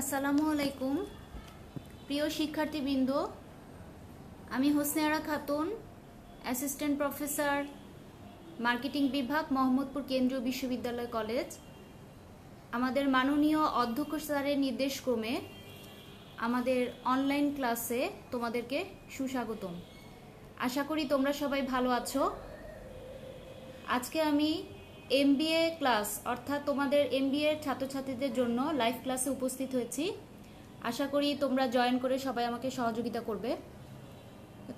আসসালামু আলাইকুম প্রিয় শিক্ষার্থীবৃন্দ আমি Hosneara Khatun assistant professor marketing বিভাগ মোহাম্মদপুর কেন্দ্রীয় বিশ্ববিদ্যালয় কলেজ আমাদের মাননীয় অধ্যক্ষ স্যারের নির্দেশক্রমে আমাদের অনলাইন ক্লাসে তোমাদেরকে সুস্বাগতম আশা করি তোমরা সবাই ভালো আছো আজকে আমি এমবিএ ক্লাস অর্থাৎ তোমাদের এমবিএ ছাত্রছাত্রীদের জন্য লাইভ ক্লাসে উপস্থিত হয়েছি আশা করি তোমরা জয়েন করে সবাই আমাকে সহযোগিতা করবে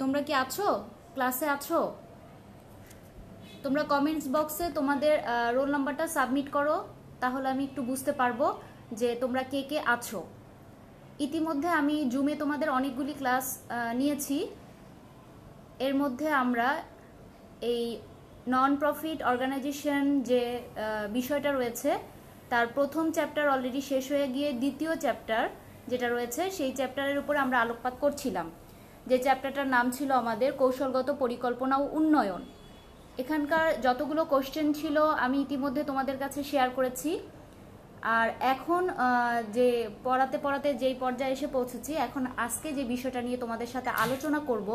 তোমরা কি আছো ক্লাসে আছো তোমরা কমেন্টস বক্সে তোমাদের রোল নাম্বারটা সাবমিট করো তাহলে আমি একটু বুঝতে পারবো যে তোমরা কে কে আছো ইতিমধ্যে আমি জুমে তোমাদের অনেকগুলি ক্লাস নিয়েছি এর মধ্যে আমরা এই নন প্রফিট অর্গানাইজেশন যে বিষয়টা রয়েছে তার প্রথম চ্যাপ্টার অলরেডি শেষ হয়ে গিয়ে দ্বিতীয় চ্যাপ্টার যেটা রয়েছে সেই চ্যাপ্টারের উপর আমরা আলোকপাত করছিলাম যে চ্যাপ্টারটার নাম ছিল আমাদের কৌশলগত পরিকল্পনা ও উন্নয়ন এখানকার যতগুলো কোশ্চেন ছিল আমি ইতিমধ্যে তোমাদের কাছে শেয়ার করেছি আর এখন যে পড়াতে পড়াতে যেই পর্যায়ে এসে পৌঁছেছি এখন আজকে যে বিষয়টা নিয়ে তোমাদের সাথে আলোচনা করব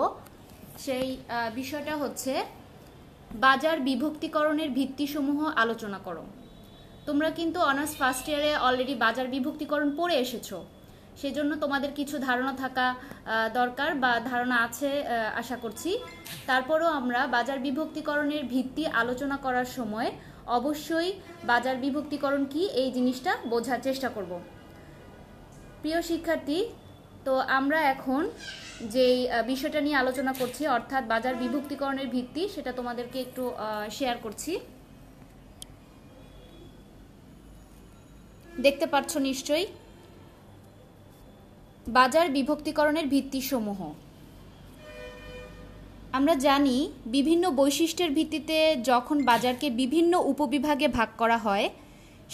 সেই বিষয়টা হচ্ছে বাজার বিভক্তিকরণের ভিত্তিসমূহ আলোচনা করো তোমরা কিন্তু অনার্স ফার্স্ট ইয়ারে অলরেডি বাজার বিভক্তিকরণ পড়ে এসেছো সেজন্য তোমাদের কিছু ধারণা থাকা দরকার বা ধারণা আছে আশা করছি তারপরও আমরা বাজার বিভক্তিকরণের ভিত্তি আলোচনা করার সময় অবশ্যই বাজার বিভক্তিকরণ কি এই জিনিসটা বোঝার চেষ্টা করব প্রিয় শিক্ষার্থী তো আমরা এখন যেই বিষয়টা নিয়ে আলোচনা করছি অর্থাৎ বাজার বিভক্তিকরণের ভিত্তি সেটা তোমাদেরকে একটু শেয়ার করছি দেখতে পাচ্ছ নিশ্চয়ই বাজার বিভক্তিকরণের ভিত্তিসমূহ আমরা জানি বিভিন্ন বৈশিষ্ট্যের ভিত্তিতে যখন বাজারকে বিভিন্ন উপবিভাগে ভাগ করা হয়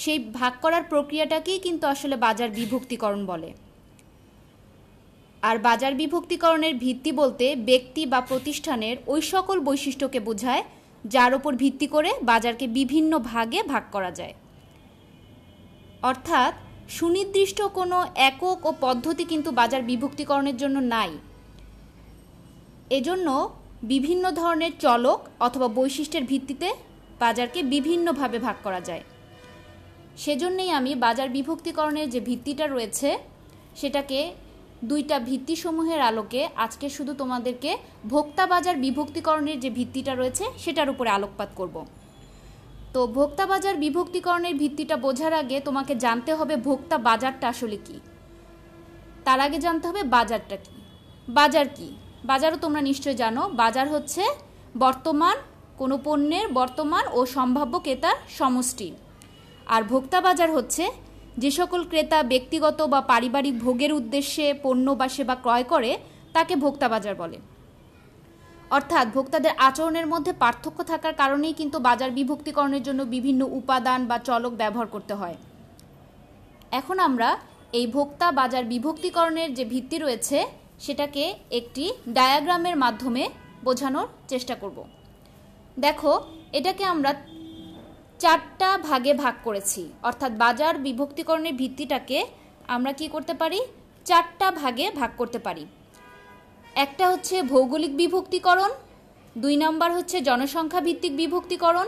সেই ভাগ করার প্রক্রিয়াটাকেই কিন্তু আসলে বাজার বিভক্তিকরণ বলে আর বাজার বিভক্তিকরণের ভিত্তি বলতে ব্যক্তি বা প্রতিষ্ঠানের ওই সকল বৈশিষ্ট্যকে বোঝায় যার ওপর ভিত্তি করে বাজারকে বিভিন্ন ভাগে ভাগ করা যায় অর্থাৎ সুনির্দিষ্ট কোনো একক ও পদ্ধতি কিন্তু বাজার বিভক্তিকরণের জন্য নাই এজন্য বিভিন্ন ধরনের চলক অথবা বৈশিষ্ট্যের ভিত্তিতে বাজারকে বিভিন্নভাবে ভাগ করা যায় সেজন্যই আমি বাজার বিভক্তিকরণের যে ভিত্তিটা রয়েছে সেটাকে দুইটা ভিত্তিসমূহের আলোকে আজকে শুধু তোমাদেরকে ভোক্তা বাজার বিভক্তিকরণের যে ভিত্তিটা রয়েছে সেটার উপরে আলোকপাত করব তো ভোক্তা বাজার বিভক্তিকরণের ভিত্তিটা বোঝার আগে তোমাকে জানতে হবে ভোক্তা বাজারটা আসলে কি তার আগে জানতে হবে বাজারটা কি বাজার কি বাজারও তোমরা নিশ্চয় জানো বাজার হচ্ছে বর্তমান কোনো পণ্যের বর্তমান ও সম্ভাব্য ক্রেতার সমষ্টি আর ভোক্তা বাজার হচ্ছে যে সকল ক্রেতা ব্যক্তিগত বা পারিবারিক ভোগের উদ্দেশ্যে পণ্য বা সেবা ক্রয় করে তাকে ভোক্তা বাজার বলে অর্থাৎ ভোক্তাদের আচরণের মধ্যে পার্থক্য থাকার কারণেই কিন্তু বাজার বিভক্তিকরণের জন্য বিভিন্ন উপাদান বা চলক ব্যবহার করতে হয় এখন আমরা এই ভোক্তা বাজার বিভক্তিকরণের যে ভিত্তি রয়েছে সেটাকে একটি ডায়াগ্রামের মাধ্যমে বোঝানোর চেষ্টা করব দেখো এটাকে আমরা চারটা ভাগে ভাগ করেছি অর্থাৎ বাজার বিভক্তিকরণের ভিত্তিটাকে আমরা কি করতে পারি চারটা ভাগে ভাগ করতে পারি একটা হচ্ছে ভৌগোলিক বিভক্তিকরণ দুই নম্বর হচ্ছে জনসংখ্যা ভিত্তিক বিভক্তিকরণ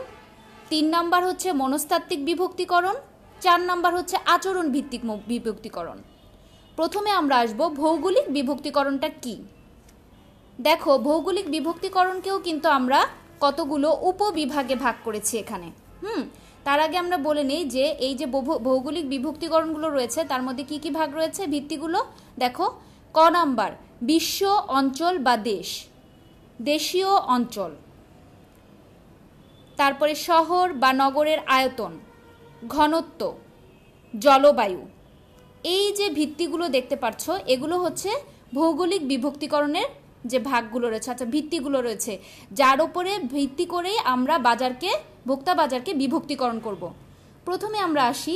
তিন নম্বর হচ্ছে মনস্তাত্ত্বিক বিভক্তিকরণ চার নম্বর হচ্ছে আচরণ ভিত্তিক বিভক্তিকরণ প্রথমে আমরা আসব ভৌগোলিক বিভক্তিকরণটা কি দেখো ভৌগোলিক বিভক্তিকরণকেও কিন্তু আমরা কতগুলো উপবিভাগে ভাগ করেছি এখানে হুম তার আগে আমরা বলে নিই যে এই যে ভৌগোলিক বিভক্তিকরণগুলো রয়েছে তার মধ্যে কি কি ভাগ রয়েছে ভিত্তিগুলো দেখো ক নাম্বার বিশ্ব অঞ্চল বা দেশ দেশীয় অঞ্চল তারপরে শহর বা নগরের আয়তন ঘনত্ব জলবায়ু এই যে ভিত্তিগুলো দেখতে পাচ্ছ এগুলো হচ্ছে ভৌগোলিক বিভক্তিকরণের যে ভাগগুলো রয়েছে আচ্ছা ভিত্তিগুলো রয়েছে যার উপরে ভিত্তি করেই আমরা বাজারকে ভোক্তা বাজারকে বিভক্তিকরণ করব প্রথমে আমরা আসি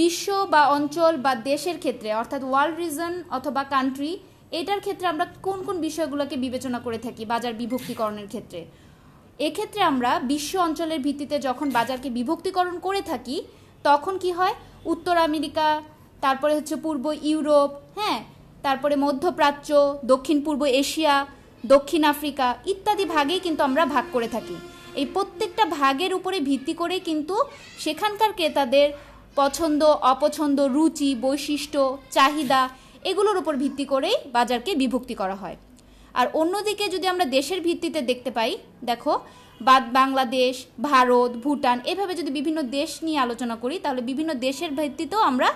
বিশ্ব বা অঞ্চল বা দেশের ক্ষেত্রে অর্থাৎ ওয়ার্ল্ড রিজন অথবা কান্ট্রি এটার ক্ষেত্রে আমরা কোন কোন বিষয়গুলোকে বিবেচনা করে থাকি বাজার বিভক্তিকরণের ক্ষেত্রে এক্ষেত্রে আমরা বিশ্ব অঞ্চলের ভিত্তিতে যখন বাজারকে বিভক্তিকরণ করে থাকি তখন কি হয় উত্তর আমেরিকা তারপরে হচ্ছে পূর্ব ইউরোপ হ্যাঁ তারপরে মধ্যপ্রাচ্য দক্ষিণ পূর্ব এশিয়া দক্ষিণ আফ্রিকা ইত্যাদি ভাগেই কিন্তু আমরা ভাগ করে থাকি এই প্রত্যেকটা ভাগের উপরে ভিত্তি করে কিন্তু সেখানকার ক্রেতাদের পছন্দ অপছন্দ রুচি বৈশিষ্ট্য চাহিদা এগুলোর উপর ভিত্তি করেই বাজারকে বিভক্তি করা হয় আর অন্যদিকে যদি আমরা দেশের ভিত্তিতে দেখতে পাই দেখো বাদ বাংলাদেশ ভারত ভুটান এভাবে যদি বিভিন্ন দেশ নিয়ে আলোচনা করি তাহলে বিভিন্ন দেশের ভিত্তিতেও আমরা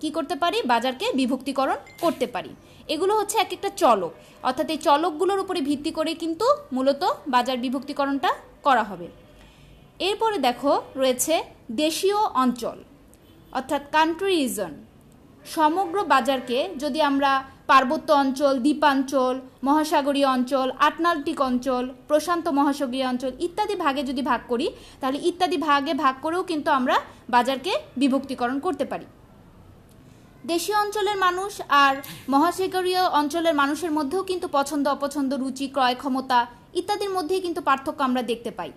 কি করতে পারি বাজারকে বিভক্তিকরণ করতে পারি এগুলো হচ্ছে এক একটা চলক অর্থাৎ এই চলকগুলোর উপরে ভিত্তি করে কিন্তু মূলত বাজার বিভক্তিকরণটা করা হবে এরপরে দেখো রয়েছে দেশীয় অঞ্চল অর্থাৎ কান্ট্রি রিজন সমগ্র বাজারকে যদি আমরা পার্বত্য অঞ্চল দ্বীপাঞ্চল মহাসাগরীয় অঞ্চল আটনাল্টিক অঞ্চল প্রশান্ত মহাসাগরীয় অঞ্চল ইত্যাদি ভাগে যদি ভাগ করি তাহলে ইত্যাদি ভাগে ভাগ করেও কিন্তু আমরা বাজারকে বিভক্তিকরণ করতে পারি দেশীয় অঞ্চলের মানুষ আর মহাসাগরীয় অঞ্চলের মানুষের মধ্যেও কিন্তু পছন্দ অপছন্দ রুচি ক্রয় ক্ষমতা ইত্যাদির মধ্যেই কিন্তু পার্থক্য আমরা দেখতে পাই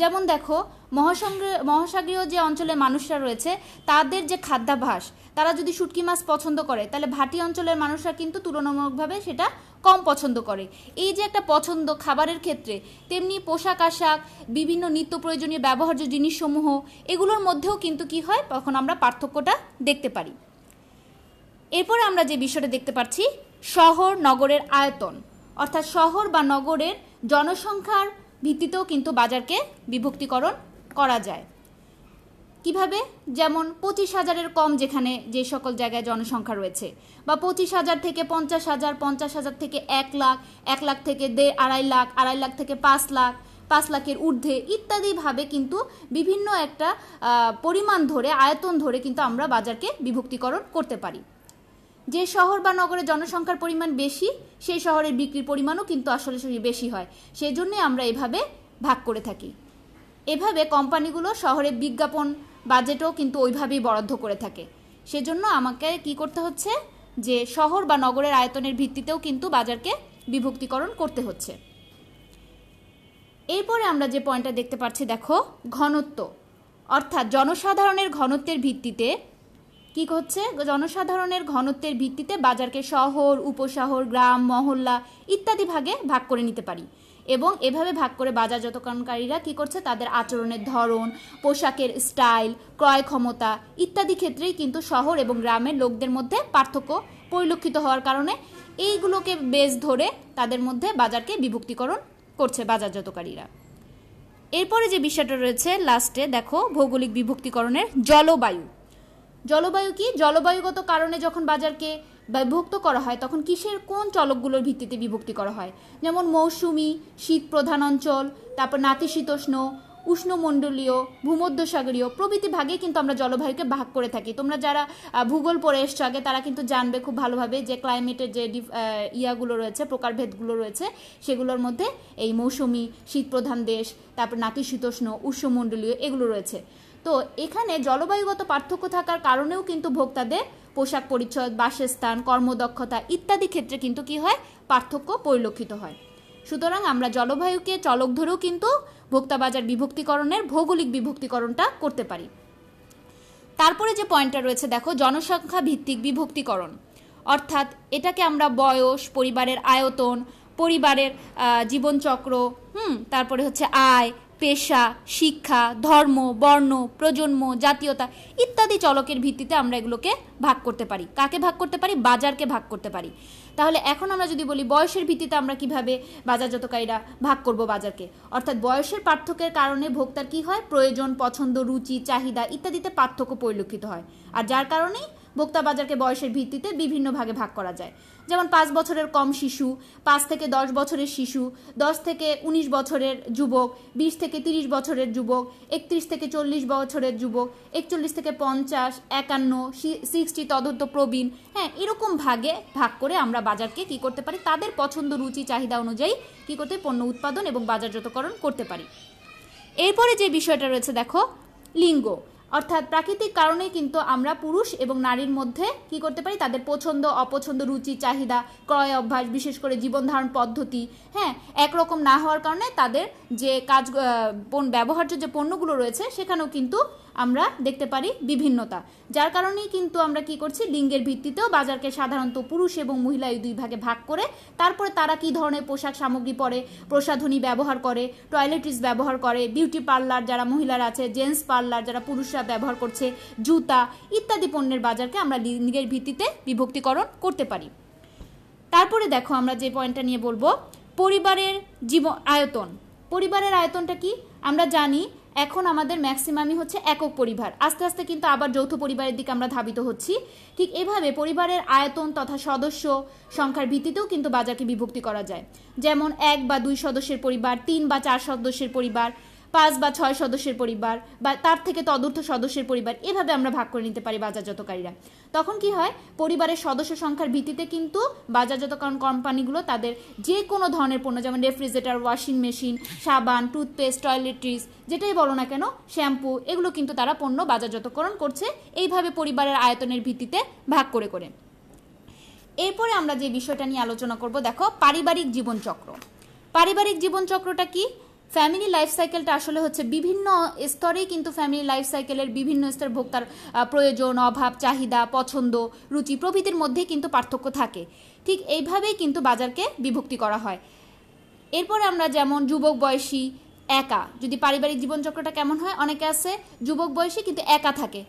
যেমন দেখো মহাসাগরীয় মহাসাগরীয় যে অঞ্চলের মানুষরা রয়েছে তাদের যে খাদ্যাভাস তারা যদি শুটকি মাছ পছন্দ করে তাহলে ভাটি অঞ্চলের মানুষরা কিন্তু তুলনামূলকভাবে সেটা কম পছন্দ করে এই যে একটা পছন্দ খাবারের ক্ষেত্রে তেমনি পোশাক আশাক বিভিন্ন নিত্য প্রয়োজনীয় ব্যবহার্য জিনিসসমূহ এগুলোর মধ্যেও কিন্তু কি হয় তখন আমরা পার্থক্যটা দেখতে পারি এরপরে আমরা যে বিষয়টা দেখতে পাচ্ছি শহর নগরের আয়তন অর্থাৎ শহর বা নগরের জনসংখ্যার ভিত্তিতেও কিন্তু বাজারকে বিভক্তিকরণ করা যায় কিভাবে যেমন পঁচিশ হাজারের কম যেখানে যে সকল জায়গায় জনসংখ্যা রয়েছে বা পঁচিশ হাজার থেকে পঞ্চাশ হাজার পঞ্চাশ হাজার থেকে এক লাখ এক লাখ থেকে দে আড়াই লাখ আড়াই লাখ থেকে পাঁচ লাখ পাঁচ লাখের ঊর্ধ্বে ইত্যাদিভাবে কিন্তু বিভিন্ন একটা পরিমাণ ধরে আয়তন ধরে কিন্তু আমরা বাজারকে বিভক্তিকরণ করতে পারি যে শহর বা নগরে জনসংখ্যার পরিমাণ বেশি সেই শহরের বিক্রির পরিমাণও কিন্তু আসলে বেশি হয় সেই জন্যে আমরা এভাবে ভাগ করে থাকি এভাবে কোম্পানিগুলো শহরের বিজ্ঞাপন বাজেটও কিন্তু ওইভাবেই বরাদ্দ করে থাকে সেজন্য আমাকে কি করতে হচ্ছে যে শহর বা নগরের আয়তনের ভিত্তিতেও কিন্তু বাজারকে বিভক্তিকরণ করতে হচ্ছে এরপরে আমরা যে পয়েন্টটা দেখতে পাচ্ছি দেখো ঘনত্ব অর্থাৎ জনসাধারণের ঘনত্বের ভিত্তিতে কি হচ্ছে জনসাধারণের ঘনত্বের ভিত্তিতে বাজারকে শহর উপশহর গ্রাম মহল্লা ইত্যাদি ভাগে ভাগ করে নিতে পারি এবং এভাবে ভাগ করে বাজারজাতকরণকারীরা কি করছে তাদের আচরণের ধরন পোশাকের স্টাইল ক্রয় ক্ষমতা ইত্যাদি ক্ষেত্রেই কিন্তু শহর এবং গ্রামের লোকদের মধ্যে পার্থক্য পরিলক্ষিত হওয়ার কারণে এইগুলোকে বেস ধরে তাদের মধ্যে বাজারকে বিভক্তিকরণ করছে বাজারজাতকারীরা এরপরে যে বিষয়টা রয়েছে লাস্টে দেখো ভৌগোলিক বিভক্তিকরণের জলবায়ু জলবায়ু কি জলবায়ুগত কারণে যখন বাজারকে বিভক্ত করা হয় তখন কিসের কোন চলকগুলোর ভিত্তিতে বিভক্তি করা হয় যেমন মৌসুমি শীত প্রধান অঞ্চল তারপর নাতিশীতোষ্ণ উষ্ণমণ্ডলীয় ভূমধ্যসাগরীয় প্রভৃতি ভাগে কিন্তু আমরা জলবায়ুকে ভাগ করে থাকি তোমরা যারা ভূগোল পড়ে এসছো আগে তারা কিন্তু জানবে খুব ভালোভাবে যে ক্লাইমেটের যে ইয়াগুলো রয়েছে প্রকারভেদগুলো রয়েছে সেগুলোর মধ্যে এই মৌসুমি শীতপ্রধান দেশ তারপর নাতিশীতোষ্ণ উষ্ণমণ্ডলীয় এগুলো রয়েছে তো এখানে জলবায়ুগত পার্থক্য থাকার কারণেও কিন্তু ভোক্তাদের পোশাক পরিচ্ছদ বাসস্থান কর্মদক্ষতা ইত্যাদি ক্ষেত্রে কিন্তু কি হয় পার্থক্য পরিলক্ষিত হয় সুতরাং আমরা জলবায়ুকে চলক ধরেও কিন্তু ভোক্তা বাজার বিভক্তিকরণের ভৌগোলিক বিভক্তিকরণটা করতে পারি তারপরে যে পয়েন্টটা রয়েছে দেখো জনসংখ্যা ভিত্তিক বিভক্তিকরণ অর্থাৎ এটাকে আমরা বয়স পরিবারের আয়তন পরিবারের জীবনচক্র হুম তারপরে হচ্ছে আয় পেশা শিক্ষা ধর্ম বর্ণ প্রজন্ম জাতীয়তা ইত্যাদি চলকের ভিত্তিতে আমরা এগুলোকে ভাগ করতে পারি কাকে ভাগ করতে পারি বাজারকে ভাগ করতে পারি তাহলে এখন আমরা যদি বলি বয়সের ভিত্তিতে আমরা কিভাবে বাজারজাতকারীরা ভাগ করব বাজারকে অর্থাৎ বয়সের পার্থক্যের কারণে ভোক্তার কি হয় প্রয়োজন পছন্দ রুচি চাহিদা ইত্যাদিতে পার্থক্য পরিলক্ষিত হয় আর যার কারণেই ভোক্তা বাজারকে বয়সের ভিত্তিতে বিভিন্ন ভাগে ভাগ করা যায় যেমন পাঁচ বছরের কম শিশু পাঁচ থেকে দশ বছরের শিশু দশ থেকে ১৯ বছরের যুবক ২০ থেকে ৩০ বছরের যুবক একত্রিশ থেকে চল্লিশ বছরের যুবক একচল্লিশ থেকে পঞ্চাশ একান্ন সিক্সটি তদন্ত প্রবীণ হ্যাঁ এরকম ভাগে ভাগ করে আমরা বাজারকে কি করতে পারি তাদের পছন্দ রুচি চাহিদা অনুযায়ী কি করতে পণ্য উৎপাদন এবং বাজারজাতকরণ করতে পারি এরপরে যে বিষয়টা রয়েছে দেখো লিঙ্গ অর্থাৎ প্রাকৃতিক কারণেই কিন্তু আমরা পুরুষ এবং নারীর মধ্যে কি করতে পারি তাদের পছন্দ অপছন্দ রুচি চাহিদা ক্রয় অভ্যাস বিশেষ করে জীবনধারণ পদ্ধতি হ্যাঁ একরকম না হওয়ার কারণে তাদের যে কাজ ব্যবহার্য যে পণ্যগুলো রয়েছে সেখানেও কিন্তু আমরা দেখতে পারি বিভিন্নতা যার কারণেই কিন্তু আমরা কি করছি লিঙ্গের ভিত্তিতেও বাজারকে সাধারণত পুরুষ এবং মহিলা এই দুই ভাগে ভাগ করে তারপরে তারা কি ধরনের পোশাক সামগ্রী পরে প্রসাধনী ব্যবহার করে টয়লেট্রিস ব্যবহার করে বিউটি পার্লার যারা মহিলারা আছে জেন্টস পার্লার যারা পুরুষরা ব্যবহার করছে জুতা ইত্যাদি পণ্যের বাজারকে আমরা লিঙ্গের ভিত্তিতে বিভক্তিকরণ করতে পারি তারপরে দেখো আমরা যে পয়েন্টটা নিয়ে বলবো পরিবারের জীবন আয়তন পরিবারের আয়তনটা কি আমরা জানি এখন আমাদের ম্যাক্সিমামই হচ্ছে একক পরিবার আস্তে আস্তে কিন্তু আবার যৌথ পরিবারের দিকে আমরা ধাবিত হচ্ছি ঠিক এভাবে পরিবারের আয়তন তথা সদস্য সংখ্যার ভিত্তিতেও কিন্তু বাজারকে বিভক্তি করা যায় যেমন এক বা দুই সদস্যের পরিবার তিন বা চার সদস্যের পরিবার পাঁচ বা ছয় সদস্যের পরিবার বা তার থেকে তদর্থ সদস্যের পরিবার এভাবে আমরা ভাগ করে নিতে পারি বাজারজাতকারীরা তখন কি হয় পরিবারের সদস্য সংখ্যার ভিত্তিতে কিন্তু বাজারজাতকরণ কোম্পানিগুলো তাদের যে কোনো ধরনের পণ্য যেমন রেফ্রিজারেটর ওয়াশিং মেশিন সাবান টুথপেস্ট টয়লেট্রিস যেটাই বলো না কেন শ্যাম্পু এগুলো কিন্তু তারা পণ্য বাজারজাতকরণ করছে এইভাবে পরিবারের আয়তনের ভিত্তিতে ভাগ করে করে এরপরে আমরা যে বিষয়টা নিয়ে আলোচনা করব দেখো পারিবারিক জীবনচক্র পারিবারিক জীবনচক্রটা কি ফ্যামিলি লাইফ সাইকেলটা আসলে হচ্ছে বিভিন্ন স্তরে কিন্তু ফ্যামিলি লাইফ সাইকেলের বিভিন্ন স্তর ভোক্তার প্রয়োজন অভাব চাহিদা পছন্দ রুচি প্রভৃতির মধ্যে কিন্তু পার্থক্য থাকে ঠিক এইভাবেই কিন্তু বাজারকে বিভক্তি করা হয় এরপর আমরা যেমন যুবক বয়সী একা যদি পারিবারিক জীবনচক্রটা কেমন হয় অনেকে আছে যুবক বয়সী কিন্তু একা থাকে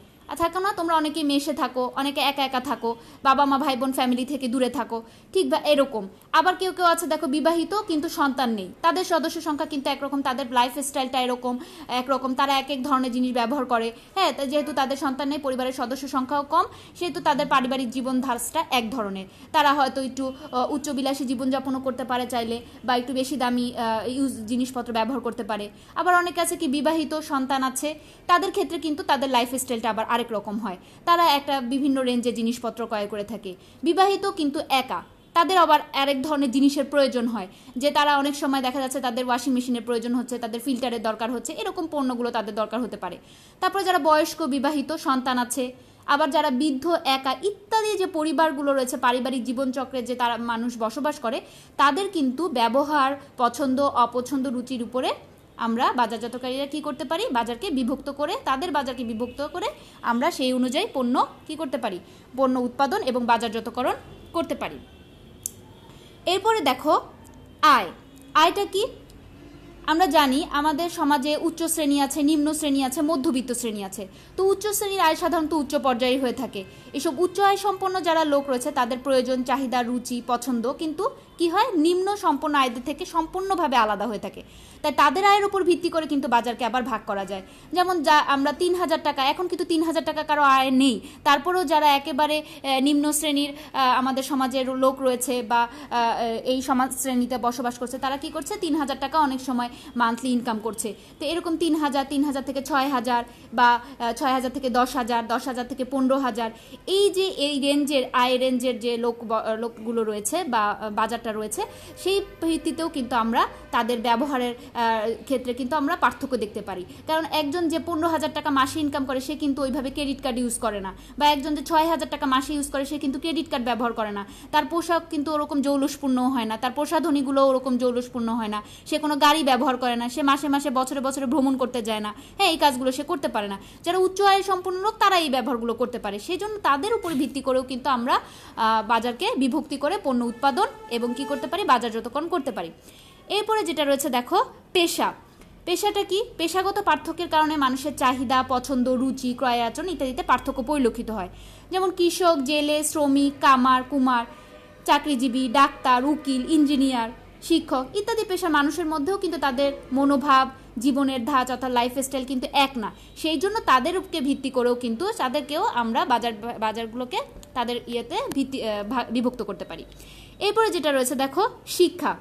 থাকো না তোমরা অনেকে মেশে থাকো অনেকে একা একা থাকো বাবা মা ভাই বোন ফ্যামিলি থেকে দূরে থাকো ঠিক বা এরকম আবার কেউ কেউ আছে দেখো বিবাহিত কিন্তু সন্তান নেই তাদের সদস্য সংখ্যা কিন্তু একরকম তাদের লাইফ স্টাইলটা এরকম একরকম তারা এক এক ধরনের জিনিস ব্যবহার করে হ্যাঁ যেহেতু তাদের সন্তান নেই পরিবারের সদস্য সংখ্যাও কম সেহেতু তাদের পারিবারিক জীবন ধারসটা এক ধরনের তারা হয়তো একটু উচ্চ বিলাসী জীবনযাপনও করতে পারে চাইলে বা একটু বেশি দামি ইউজ জিনিসপত্র ব্যবহার করতে পারে আবার অনেকে আছে কি বিবাহিত সন্তান আছে তাদের ক্ষেত্রে কিন্তু তাদের লাইফ স্টাইলটা আবার আরেক রকম হয় তারা একটা বিভিন্ন রেঞ্জে জিনিসপত্র ক্রয় করে থাকে বিবাহিত কিন্তু একা তাদের আবার আরেক ধরনের জিনিসের প্রয়োজন হয় যে তারা অনেক সময় দেখা যাচ্ছে তাদের ওয়াশিং মেশিনের প্রয়োজন হচ্ছে তাদের ফিল্টারের দরকার হচ্ছে এরকম পণ্যগুলো তাদের দরকার হতে পারে তারপরে যারা বয়স্ক বিবাহিত সন্তান আছে আবার যারা বৃদ্ধ একা ইত্যাদি যে পরিবারগুলো রয়েছে পারিবারিক জীবনচক্রে যে তারা মানুষ বসবাস করে তাদের কিন্তু ব্যবহার পছন্দ অপছন্দ রুচির উপরে আমরা বাজারজাতকারীরা কি করতে পারি বাজারকে বিভক্ত করে তাদের বাজারকে বিভক্ত করে আমরা সেই অনুযায়ী পণ্য কি করতে পারি পণ্য উৎপাদন এবং বাজারজাতকরণ করতে পারি এরপরে দেখো আয় আয়টা কি আমরা জানি আমাদের সমাজে উচ্চ শ্রেণী আছে নিম্ন শ্রেণী আছে মধ্যবিত্ত শ্রেণী আছে তো উচ্চ শ্রেণীর আয় সাধারণত উচ্চ পর্যায়ে হয়ে থাকে এসব উচ্চ আয় সম্পন্ন যারা লোক রয়েছে তাদের প্রয়োজন চাহিদা রুচি পছন্দ কিন্তু কি হয় নিম্ন সম্পন্ন আয়দের থেকে সম্পূর্ণভাবে আলাদা হয়ে থাকে তাই তাদের আয়ের উপর ভিত্তি করে কিন্তু বাজারকে আবার ভাগ করা যায় যেমন যা আমরা তিন হাজার টাকা এখন কিন্তু তিন হাজার টাকা কারো আয় নেই তারপরেও যারা একেবারে নিম্ন শ্রেণীর আমাদের সমাজের লোক রয়েছে বা এই সমাজ শ্রেণীতে বসবাস করছে তারা কি করছে তিন হাজার টাকা অনেক সময় মান্থলি ইনকাম করছে তো এরকম তিন হাজার তিন হাজার থেকে ছয় হাজার বা ছয় হাজার থেকে দশ হাজার দশ হাজার থেকে পনেরো হাজার এই যে এই রেঞ্জের আয় রেঞ্জের যে লোক লোকগুলো রয়েছে বা বাজারটা রয়েছে সেই ভিত্তিতেও কিন্তু আমরা তাদের ব্যবহারের ক্ষেত্রে কিন্তু আমরা পার্থক্য দেখতে পারি কারণ একজন যে পনেরো হাজার টাকা মাসে ইনকাম করে সে কিন্তু ওইভাবে ক্রেডিট কার্ড ইউজ করে না বা একজন যে ছয় হাজার টাকা মাসে ইউজ করে সে কিন্তু ক্রেডিট কার্ড ব্যবহার করে না তার পোশাক কিন্তু ওরকম জৌলুসপূর্ণ হয় না তার প্রসাধনীগুলো ওরকম জৌলুসপূর্ণ হয় না সে কোনো গাড়ি ব্যবহার করে না সে মাসে মাসে বছরে বছরে ভ্রমণ করতে যায় না হ্যাঁ এই কাজগুলো সে করতে পারে না যারা উচ্চ আয় সম্পন্ন লোক তারা এই ব্যবহারগুলো করতে পারে সেই জন্য তাদের উপর ভিত্তি করেও কিন্তু আমরা বাজারকে বিভক্তি করে পণ্য উৎপাদন এবং কি করতে পারি বাজারজাতকরণ করতে পারি এরপরে যেটা রয়েছে দেখো পেশা পেশাটা কি পেশাগত পার্থক্যের কারণে মানুষের চাহিদা পছন্দ রুচি ক্রয় আচরণ ইত্যাদিতে পার্থক্য পরিলক্ষিত হয় যেমন কৃষক জেলে শ্রমিক কামার কুমার চাকরিজীবী ডাক্তার উকিল ইঞ্জিনিয়ার শিক্ষক ইত্যাদি পেশা মানুষের মধ্যেও কিন্তু তাদের মনোভাব জীবনের ধাঁচ অর্থাৎ স্টাইল কিন্তু এক না সেই জন্য তাদেরকে ভিত্তি করেও কিন্তু তাদেরকেও আমরা বাজার বাজারগুলোকে তাদের ইয়েতে ভিত্তি বিভক্ত করতে পারি এরপরে যেটা রয়েছে দেখো শিক্ষা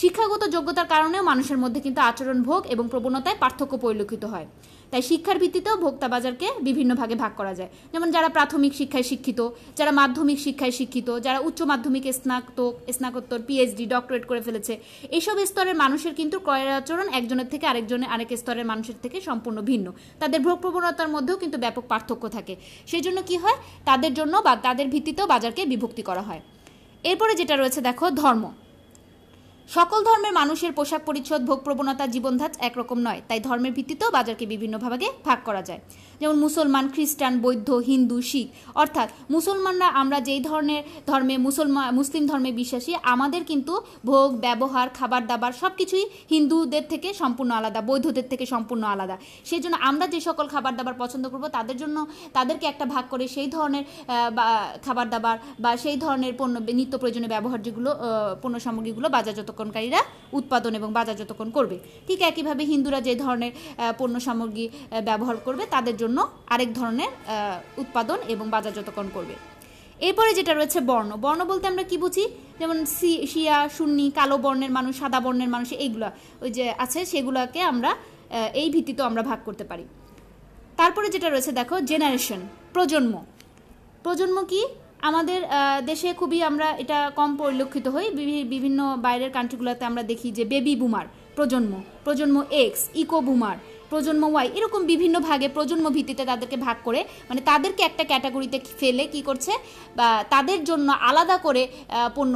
শিক্ষাগত যোগ্যতার কারণেও মানুষের মধ্যে কিন্তু আচরণ ভোগ এবং প্রবণতায় পার্থক্য পরিলক্ষিত হয় তাই শিক্ষার ভিত্তিতেও ভোক্তা বাজারকে বিভিন্ন ভাগে ভাগ করা যায় যেমন যারা প্রাথমিক শিক্ষায় শিক্ষিত যারা মাধ্যমিক শিক্ষায় শিক্ষিত যারা উচ্চ মাধ্যমিক স্নাতক স্নাতকোত্তর পিএইচডি ডক্টরেট করে ফেলেছে এইসব স্তরের মানুষের কিন্তু ক্রয়ের আচরণ একজনের থেকে আরেকজনের আরেক স্তরের মানুষের থেকে সম্পূর্ণ ভিন্ন তাদের ভোগ প্রবণতার মধ্যেও কিন্তু ব্যাপক পার্থক্য থাকে সেই জন্য কী হয় তাদের জন্য বা তাদের ভিত্তিতেও বাজারকে বিভক্তি করা হয় এরপরে যেটা রয়েছে দেখো ধর্ম সকল ধর্মের মানুষের পোশাক পরিচ্ছদ ভোগ প্রবণতা জীবনধাত একরকম নয় তাই ধর্মের ভিত্তিতেও বাজারকে বিভিন্ন ভাগে ভাগ করা যায় যেমন মুসলমান খ্রিস্টান বৌদ্ধ হিন্দু শিখ অর্থাৎ মুসলমানরা আমরা যেই ধরনের ধর্মে মুসলমান মুসলিম ধর্মে বিশ্বাসী আমাদের কিন্তু ভোগ ব্যবহার খাবার দাবার সব কিছুই হিন্দুদের থেকে সম্পূর্ণ আলাদা বৌদ্ধদের থেকে সম্পূর্ণ আলাদা সেই জন্য আমরা যে সকল খাবার দাবার পছন্দ করব তাদের জন্য তাদেরকে একটা ভাগ করে সেই ধরনের খাবার দাবার বা সেই ধরনের পণ্য নিত্য প্রয়োজনীয় ব্যবহার যেগুলো পণ্য সামগ্রীগুলো যতক্ষণকারীরা উৎপাদন এবং যতক্ষণ করবে ঠিক একইভাবে হিন্দুরা যে ধরনের পণ্য সামগ্রী ব্যবহার করবে তাদের জন্য জন্য আরেক ধরনের উৎপাদন এবং বাজারজাতকরণ করবে এরপরে যেটা রয়েছে বর্ণ বর্ণ বলতে আমরা কি বুঝি যেমন শিয়া সুন্নি কালো বর্ণের মানুষ সাদা বর্ণের মানুষ এইগুলা ওই যে আছে সেগুলোকে আমরা এই ভিত্তিতে আমরা ভাগ করতে পারি তারপরে যেটা রয়েছে দেখো জেনারেশন প্রজন্ম প্রজন্ম কি আমাদের দেশে খুবই আমরা এটা কম পরিলক্ষিত হই বিভিন্ন বাইরের কান্ট্রিগুলোতে আমরা দেখি যে বেবি বুমার প্রজন্ম প্রজন্ম এক্স ইকো বুমার প্রজন্ম ওয়াই এরকম বিভিন্ন ভাগে প্রজন্ম ভিত্তিতে তাদেরকে ভাগ করে মানে তাদেরকে একটা ক্যাটাগরিতে ফেলে কি করছে বা তাদের জন্য আলাদা করে পণ্য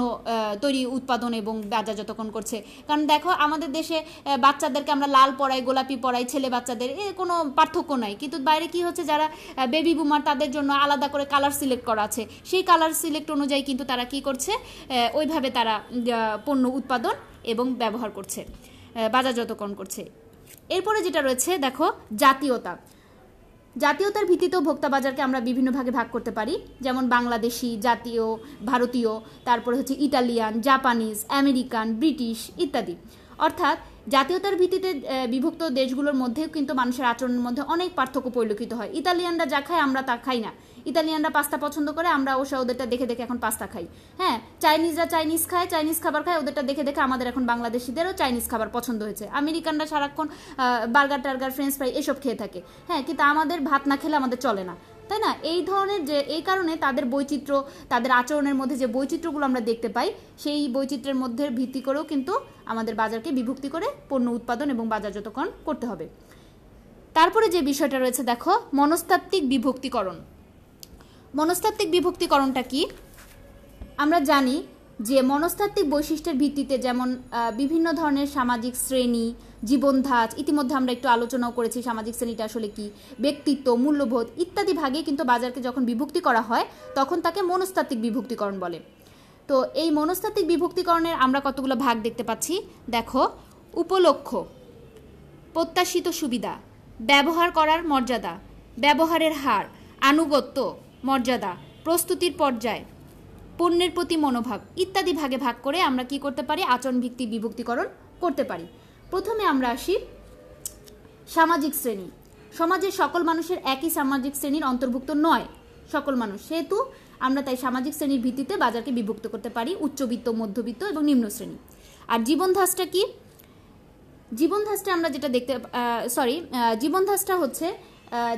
তৈরি উৎপাদন এবং বাজারজাতকরণ করছে কারণ দেখো আমাদের দেশে বাচ্চাদেরকে আমরা লাল পড়াই গোলাপি পড়াই ছেলে বাচ্চাদের এ কোনো পার্থক্য নাই কিন্তু বাইরে কি হচ্ছে যারা বেবি বুমার তাদের জন্য আলাদা করে কালার সিলেক্ট করা আছে সেই কালার সিলেক্ট অনুযায়ী কিন্তু তারা কি করছে ওইভাবে তারা পণ্য উৎপাদন এবং ব্যবহার করছে বাজারজাতকরণ করছে এরপরে যেটা রয়েছে দেখো জাতীয়তা জাতীয়তার ভিত্তিতেও ভোক্তা বাজারকে আমরা বিভিন্ন ভাগে ভাগ করতে পারি যেমন বাংলাদেশি জাতীয় ভারতীয় তারপরে হচ্ছে ইটালিয়ান জাপানিজ আমেরিকান ব্রিটিশ ইত্যাদি অর্থাৎ জাতীয়তার ভিত্তিতে বিভক্ত দেশগুলোর মধ্যেও কিন্তু মানুষের আচরণের মধ্যে অনেক পার্থক্য পরিলক্ষিত হয় ইতালিয়ানরা যা খায় আমরা তা খাই না ইতালিয়ানরা পাস্তা পছন্দ করে আমরা ওসা ওদেরটা দেখে দেখে এখন পাস্তা খাই হ্যাঁ চাইনিজরা চাইনিজ খায় চাইনিজ খাবার খায় ওদেরটা দেখে দেখে আমাদের এখন বাংলাদেশিদেরও চাইনিজ খাবার পছন্দ হয়েছে আমেরিকানরা সারাক্ষণ বার্গার টার্গার ফ্রেঞ্চ ফ্রাই এসব খেয়ে থাকে হ্যাঁ কিন্তু আমাদের ভাত না খেলে আমাদের চলে না তাই না এই ধরনের যে এই কারণে তাদের বৈচিত্র্য তাদের আচরণের মধ্যে যে বৈচিত্র্যগুলো আমরা দেখতে পাই সেই বৈচিত্র্যের মধ্যে ভিত্তি করেও কিন্তু আমাদের বাজারকে বিভক্তি করে পণ্য উৎপাদন এবং বাজারজাতকরণ করতে হবে তারপরে যে বিষয়টা রয়েছে দেখো মনস্তাত্ত্বিক বিভক্তিকরণ মনস্তাত্ত্বিক বিভক্তিকরণটা কি আমরা জানি যে মনস্তাত্ত্বিক বৈশিষ্ট্যের ভিত্তিতে যেমন বিভিন্ন ধরনের সামাজিক শ্রেণী জীবনধাজ ইতিমধ্যে আমরা একটু আলোচনাও করেছি সামাজিক শ্রেণীটা আসলে কি ব্যক্তিত্ব মূল্যবোধ ইত্যাদি ভাগে কিন্তু বাজারকে যখন বিভক্তি করা হয় তখন তাকে মনস্তাত্ত্বিক বিভক্তিকরণ বলে তো এই মনস্তাত্ত্বিক বিভক্তিকরণের আমরা কতগুলো ভাগ দেখতে পাচ্ছি দেখো উপলক্ষ প্রত্যাশিত সুবিধা ব্যবহার করার মর্যাদা ব্যবহারের হার আনুগত্য মর্যাদা প্রস্তুতির পর্যায় পণ্যের প্রতি মনোভাব ইত্যাদি ভাগে ভাগ করে আমরা কি করতে পারি আচরণভিত্তিক বিভক্তিকরণ করতে পারি প্রথমে আমরা আসি সামাজিক শ্রেণী সমাজের সকল মানুষের একই সামাজিক শ্রেণীর অন্তর্ভুক্ত নয় সকল মানুষ সেহেতু আমরা তাই সামাজিক শ্রেণীর ভিত্তিতে বাজারকে বিভক্ত করতে পারি উচ্চবিত্ত মধ্যবিত্ত এবং নিম্ন শ্রেণী আর জীবনধাসটা কি জীবনধাসটা আমরা যেটা দেখতে সরি জীবনধাসটা হচ্ছে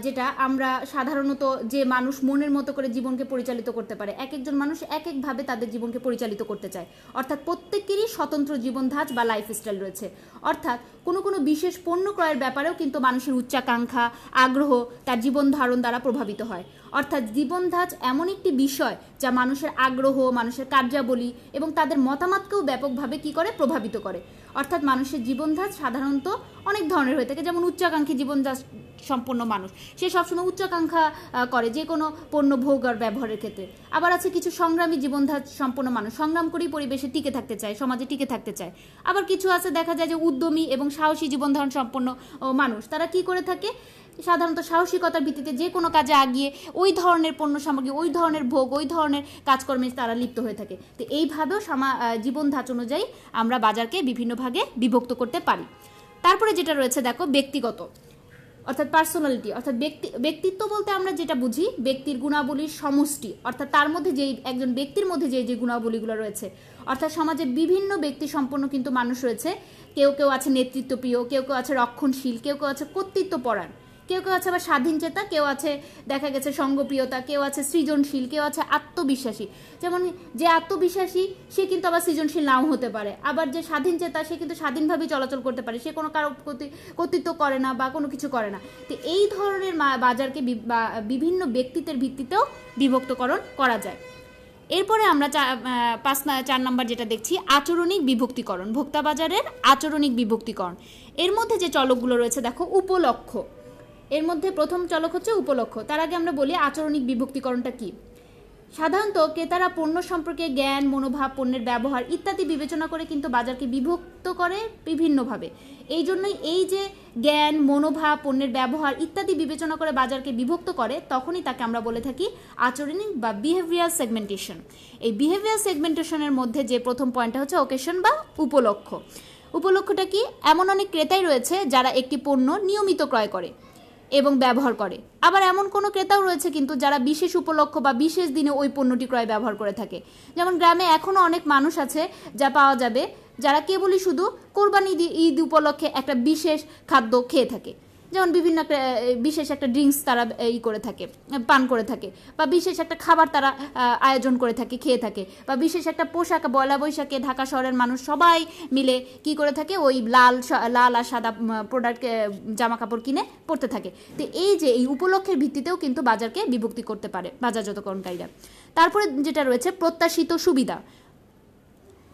যেটা আমরা সাধারণত যে মানুষ মনের মতো করে জীবনকে পরিচালিত করতে পারে এক একজন মানুষ এক একভাবে তাদের জীবনকে পরিচালিত করতে চায় অর্থাৎ প্রত্যেকেরই স্বতন্ত্র জীবনধাজ বা লাইফস্টাইল রয়েছে অর্থাৎ কোনো কোনো বিশেষ পণ্য ক্রয়ের ব্যাপারেও কিন্তু মানুষের উচ্চাকাঙ্ক্ষা আগ্রহ তার জীবন ধারণ দ্বারা প্রভাবিত হয় অর্থাৎ জীবনধাজ এমন একটি বিষয় যা মানুষের আগ্রহ মানুষের কার্যাবলী এবং তাদের মতামতকেও ব্যাপকভাবে কি করে প্রভাবিত করে অর্থাৎ মানুষের জীবনধাজ সাধারণত অনেক ধরনের হয়ে থাকে যেমন উচ্চাকাঙ্ক্ষী জীবনধাজ সম্পন্ন মানুষ সে সবসময় উচ্চাকাঙ্ক্ষা করে যে কোনো পণ্য ভোগ আর ব্যবহারের ক্ষেত্রে আবার আছে কিছু সংগ্রামী জীবনধাজ সম্পন্ন মানুষ সংগ্রাম করেই পরিবেশে টিকে থাকতে চায় সমাজে টিকে থাকতে চায় আবার কিছু আছে দেখা যায় যে উদ্যমী এবং সাহসী জীবনধারণ সম্পন্ন মানুষ তারা কি করে থাকে সাধারণত সাহসিকতার ভিত্তিতে যে কোনো কাজে আগিয়ে ওই ধরনের পণ্য সামগ্রী ওই ধরনের ভোগ ওই ধরনের কাজকর্মে তারা লিপ্ত হয়ে থাকে তো এইভাবেও সমা জীবন ধাঁচ অনুযায়ী আমরা বাজারকে বিভিন্ন ভাগে বিভক্ত করতে পারি তারপরে যেটা রয়েছে দেখো ব্যক্তিগত অর্থাৎ পার্সোনালিটি অর্থাৎ ব্যক্তি ব্যক্তিত্ব বলতে আমরা যেটা বুঝি ব্যক্তির গুণাবলীর সমষ্টি অর্থাৎ তার মধ্যে যেই একজন ব্যক্তির মধ্যে যে যে গুণাবলীগুলো রয়েছে অর্থাৎ সমাজে বিভিন্ন ব্যক্তি সম্পন্ন কিন্তু মানুষ রয়েছে কেউ কেউ আছে নেতৃত্বপ্রিয় কেউ কেউ আছে রক্ষণশীল কেউ কেউ আছে কর্তৃত্বপরায়ণ কেউ কেউ আছে আবার স্বাধীন চেতা কেউ আছে দেখা গেছে সঙ্গপ্রিয়তা কেউ আছে সৃজনশীল কেউ আছে আত্মবিশ্বাসী যেমন যে আত্মবিশ্বাসী সে কিন্তু আবার সৃজনশীল নাও হতে পারে আবার যে স্বাধীন চেতা সে কিন্তু স্বাধীনভাবে চলাচল করতে পারে সে কোনো কারো কর্তৃত্ব করে না বা কোনো কিছু করে না তো এই ধরনের বাজারকে বিভিন্ন ব্যক্তিত্বের ভিত্তিতেও বিভক্তকরণ করা যায় এরপরে আমরা পাঁচ চার নাম্বার যেটা দেখছি আচরণিক বিভক্তিকরণ ভোক্তা বাজারের আচরণিক বিভক্তিকরণ এর মধ্যে যে চলকগুলো রয়েছে দেখো উপলক্ষ এর মধ্যে প্রথম চলক হচ্ছে উপলক্ষ তার আগে আমরা বলি আচরণিক বিভক্তিকরণটা কি সাধারণত ক্রেতারা পণ্য সম্পর্কে জ্ঞান মনোভাব পণ্যের ব্যবহার ইত্যাদি বিবেচনা করে কিন্তু বাজারকে বিভক্ত করে বিভিন্নভাবে এই জন্যই এই যে জ্ঞান মনোভাব পণ্যের ব্যবহার ইত্যাদি বিবেচনা করে বাজারকে বিভক্ত করে তখনই তাকে আমরা বলে থাকি আচরণিক বা বিহেভিয়ার সেগমেন্টেশন এই বিহেভিয়ার সেগমেন্টেশনের মধ্যে যে প্রথম পয়েন্টটা হচ্ছে ওকেশন বা উপলক্ষ উপলক্ষটা কি এমন অনেক ক্রেতাই রয়েছে যারা একটি পণ্য নিয়মিত ক্রয় করে এবং ব্যবহার করে আবার এমন কোনো ক্রেতাও রয়েছে কিন্তু যারা বিশেষ উপলক্ষ বা বিশেষ দিনে ওই পণ্যটি ক্রয় ব্যবহার করে থাকে যেমন গ্রামে এখনও অনেক মানুষ আছে যা পাওয়া যাবে যারা কেবলই শুধু কোরবানি ঈদ উপলক্ষে একটা বিশেষ খাদ্য খেয়ে থাকে যেমন বিভিন্ন বিশেষ একটা ড্রিঙ্কস তারা ই করে থাকে পান করে থাকে বা বিশেষ একটা খাবার তারা আয়োজন করে থাকে খেয়ে থাকে বা বিশেষ একটা পোশাক বয়লা বৈশাখে ঢাকা শহরের মানুষ সবাই মিলে কি করে থাকে ওই লাল লাল আর সাদা প্রোডাক্ট জামা কাপড় কিনে পরতে থাকে তো এই যে এই উপলক্ষের ভিত্তিতেও কিন্তু বাজারকে বিভক্তি করতে পারে বাজারজাতকরণকারীরা তারপরে যেটা রয়েছে প্রত্যাশিত সুবিধা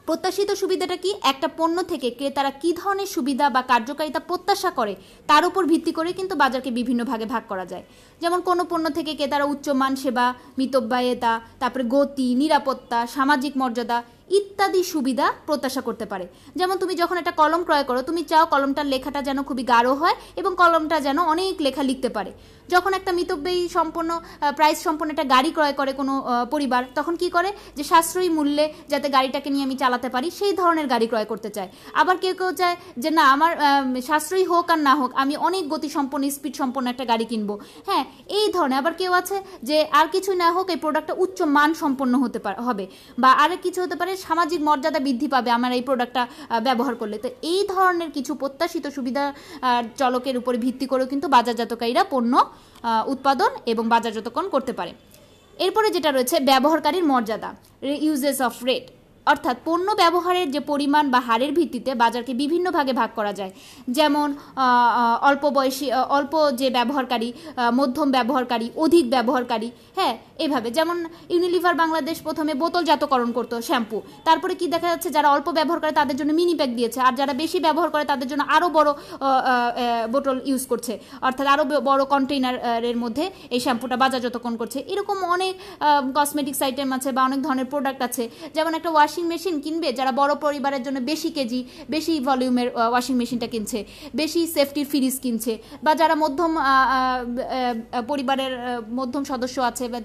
প্রত্যাশিত সুবিধাটা কি একটা পণ্য থেকে ক্রেতারা কি ধরনের সুবিধা বা কার্যকারিতা প্রত্যাশা করে তার উপর ভিত্তি করে কিন্তু বাজারকে বিভিন্ন ভাগে ভাগ করা যায় যেমন কোনো পণ্য থেকে ক্রেতারা উচ্চমান সেবা মিতব্যয়তা তারপরে গতি নিরাপত্তা সামাজিক মর্যাদা ইত্যাদি সুবিধা প্রত্যাশা করতে পারে যেমন তুমি যখন একটা কলম ক্রয় করো তুমি চাও কলমটার লেখাটা যেন খুবই গাঢ় হয় এবং কলমটা যেন অনেক লেখা লিখতে পারে যখন একটা মিতব্যয়ী সম্পন্ন প্রাইস সম্পন্ন একটা গাড়ি ক্রয় করে কোনো পরিবার তখন কি করে যে সাশ্রয়ী মূল্যে যাতে গাড়িটাকে নিয়ে আমি চালাতে পারি সেই ধরনের গাড়ি ক্রয় করতে চায় আবার কেউ কেউ চায় যে না আমার সাশ্রয়ী হোক আর না হোক আমি অনেক গতি সম্পন্ন স্পিড সম্পন্ন একটা গাড়ি কিনবো হ্যাঁ এই ধরনের আবার কেউ আছে যে আর কিছু না হোক এই প্রোডাক্টটা উচ্চ মান সম্পন্ন হতে হবে বা আর কিছু হতে পারে সামাজিক মর্যাদা বৃদ্ধি পাবে আমার এই প্রোডাক্টটা ব্যবহার করলে তো এই ধরনের কিছু প্রত্যাশিত সুবিধা চলকের উপরে ভিত্তি করেও কিন্তু বাজারজাতকারীরা পণ্য উৎপাদন এবং বাজারজাতকরণ করতে পারে এরপরে যেটা রয়েছে ব্যবহারকারীর মর্যাদা ইউজেস অফ রেট অর্থাৎ পণ্য ব্যবহারের যে পরিমাণ বা হারের ভিত্তিতে বাজারকে বিভিন্ন ভাগে ভাগ করা যায় যেমন অল্প বয়সী অল্প যে ব্যবহারকারী মধ্যম ব্যবহারকারী অধিক ব্যবহারকারী হ্যাঁ এভাবে যেমন ইউনিলিভার বাংলাদেশ প্রথমে বোতলজাতকরণ করতো শ্যাম্পু তারপরে কি দেখা যাচ্ছে যারা অল্প ব্যবহার করে তাদের জন্য মিনি প্যাক দিয়েছে আর যারা বেশি ব্যবহার করে তাদের জন্য আরও বড় বোতল ইউজ করছে অর্থাৎ আরও বড় কন্টেইনারের মধ্যে এই শ্যাম্পুটা বাজারজাতকরণ করছে এরকম অনেক কসমেটিক্স আইটেম আছে বা অনেক ধরনের প্রোডাক্ট আছে যেমন একটা ওয়াশ ওয়াশিং মেশিন কিনবে যারা বড় পরিবারের জন্য বেশি কেজি বেশি ভলিউমের ওয়াশিং মেশিনটা কিনছে বেশি সেফটির ফ্রিজ কিনছে বা যারা মধ্যম পরিবারের মধ্যম সদস্য আছে বা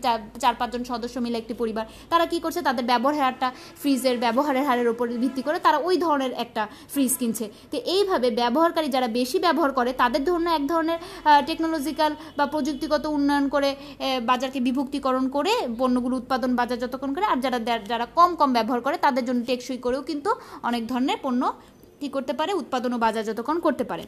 চার পাঁচজন সদস্য মিলে একটি পরিবার তারা কি করছে তাদের ব্যবহারটা ফ্রিজের ব্যবহারের হারের উপর ভিত্তি করে তারা ওই ধরনের একটা ফ্রিজ কিনছে তো এইভাবে ব্যবহারকারী যারা বেশি ব্যবহার করে তাদের ধরনের এক ধরনের টেকনোলজিক্যাল বা প্রযুক্তিগত উন্নয়ন করে বাজারকে বিভক্তিকরণ করে পণ্যগুলো উৎপাদন বাজার যতক্ষণ করে আর যারা যারা কম কম ব্যবহার করে তাদের জন্য টেকসই করেও কিন্তু অনেক ধরনের পণ্য কী করতে পারে উৎপাদন ও বাজারজাতকরণ করতে পারে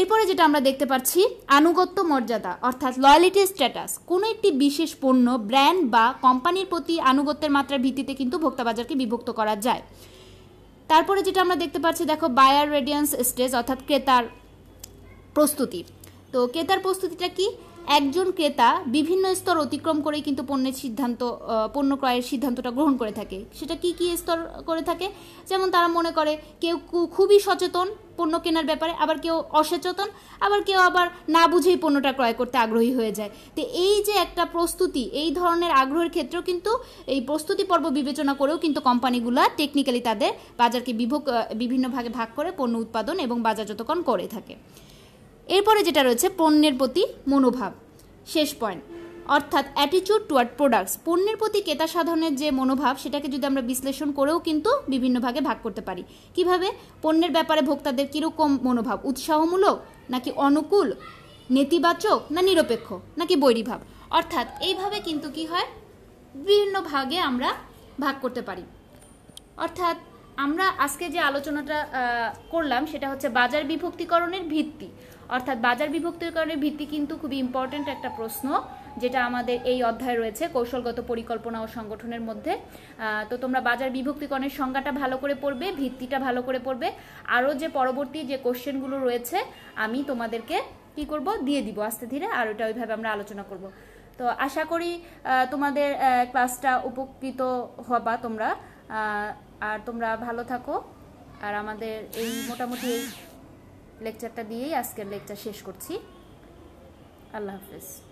এরপরে যেটা আমরা দেখতে পাচ্ছি আনুগত্য মর্যাদা অর্থাৎ লয়ালিটি স্ট্যাটাস কোনো একটি বিশেষ পণ্য ব্র্যান্ড বা কোম্পানির প্রতি আনুগত্যের মাত্রার ভিত্তিতে কিন্তু ভোক্তা বাজারকে বিভক্ত করা যায় তারপরে যেটা আমরা দেখতে পাচ্ছি দেখো বায়ার রেডিয়েন্স স্টেজ অর্থাৎ ক্রেতার প্রস্তুতি তো ক্রেতার প্রস্তুতিটা কি একজন ক্রেতা বিভিন্ন স্তর অতিক্রম করেই কিন্তু পণ্যের সিদ্ধান্ত পণ্য ক্রয়ের সিদ্ধান্তটা গ্রহণ করে থাকে সেটা কি কি স্তর করে থাকে যেমন তারা মনে করে কেউ খুবই সচেতন পণ্য কেনার ব্যাপারে আবার কেউ অসচেতন আবার কেউ আবার না বুঝেই পণ্যটা ক্রয় করতে আগ্রহী হয়ে যায় তো এই যে একটা প্রস্তুতি এই ধরনের আগ্রহের ক্ষেত্রেও কিন্তু এই প্রস্তুতি পর্ব বিবেচনা করেও কিন্তু কোম্পানিগুলো টেকনিক্যালি তাদের বাজারকে বিভক বিভিন্ন ভাগে ভাগ করে পণ্য উৎপাদন এবং বাজারজাতকরণ করে থাকে এরপরে যেটা রয়েছে পণ্যের প্রতি মনোভাব শেষ পয়েন্ট অর্থাৎ অ্যাটিচিউড টুয়ার্ড প্রোডাক্টস পণ্যের প্রতি ক্রেতা সাধনের যে মনোভাব সেটাকে যদি আমরা বিশ্লেষণ করেও কিন্তু বিভিন্ন ভাগে ভাগ করতে পারি কিভাবে পণ্যের ব্যাপারে ভোক্তাদের কীরকম মনোভাব উৎসাহমূলক নাকি অনুকূল নেতিবাচক না নিরপেক্ষ নাকি বৈরীভাব অর্থাৎ এইভাবে কিন্তু কি হয় বিভিন্ন ভাগে আমরা ভাগ করতে পারি অর্থাৎ আমরা আজকে যে আলোচনাটা করলাম সেটা হচ্ছে বাজার বিভক্তিকরণের ভিত্তি অর্থাৎ বাজার বিভক্তিকরণের ভিত্তি কিন্তু খুবই ইম্পর্ট্যান্ট একটা প্রশ্ন যেটা আমাদের এই অধ্যায় রয়েছে কৌশলগত পরিকল্পনা ও সংগঠনের মধ্যে তো তোমরা বাজার বিভক্তিকরণের সংজ্ঞাটা ভালো করে পড়বে ভিত্তিটা ভালো করে পড়বে আরও যে পরবর্তী যে কোশ্চেনগুলো রয়েছে আমি তোমাদেরকে কি করব দিয়ে দিব আস্তে ধীরে আর ওটা ওইভাবে আমরা আলোচনা করব তো আশা করি তোমাদের ক্লাসটা উপকৃত হবা তোমরা আর তোমরা ভালো থাকো আর আমাদের এই মোটামুটি লেকচারটা দিয়েই আজকের লেকচার শেষ করছি আল্লাহ হাফেজ